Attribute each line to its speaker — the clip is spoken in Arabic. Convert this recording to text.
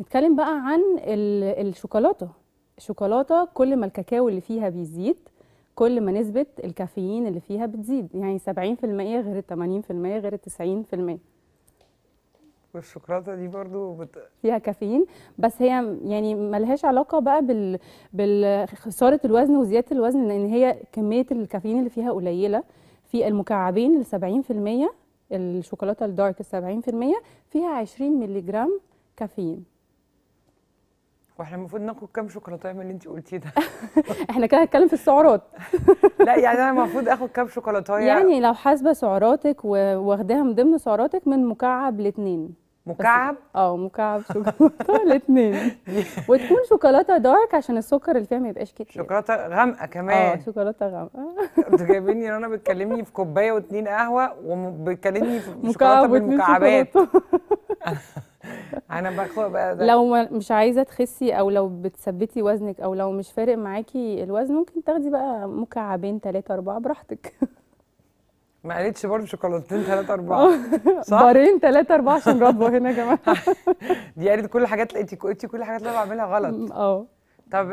Speaker 1: نتكلم بقى عن الشوكولاته الشوكولاته كل ما الكاكاو اللي فيها بيزيد كل ما نسبه الكافيين اللي فيها بتزيد يعني 70% غير ال 80% غير ال 90% والشوكولاته دي برضو بت... فيها كافيين بس هي يعني ملهاش علاقه بقى بال بالخساره الوزن وزياده الوزن لان هي كميه الكافيين اللي فيها قليله في المكعبين ال 70% الشوكولاته الدارك ال 70% فيها 20 مللي جرام كافيين واحنا المفروض ناخد كام شوكولاته من اللي انت قلتيه ده احنا كده هنتكلم في السعرات
Speaker 2: لا يعني انا المفروض
Speaker 1: اخد كام شوكولاته يعني لو حاسبه سعراتك واخداها من ضمن سعراتك من مكعب لاثنين مكعب اه مكعب شوكولاته لاثنين وتكون شوكولاته دارك عشان السكر اللي فيها ما يبقاش كتير شوكولاته غامقه كمان اه شوكولاته غامقه انتوا جايبيني رنا بتكلمني في كوبايه واتنين قهوه وبتكلمني في شوكولاته بالمكعبات انا بقى ده. لو مش عايزه تخسي او لو بتثبتي وزنك او لو مش فارق معاكي الوزن ممكن تاخدي بقى مكعبين ثلاثه اربعه براحتك ما قالتش برضه شوكولاتتين ثلاثة أربعة صح؟ بارين ثلاثة أربعة عشان راضبة هنا يا جماعة دي قالت كل الحاجات انت كل الحاجات اللي أنا بعملها غلط اه طب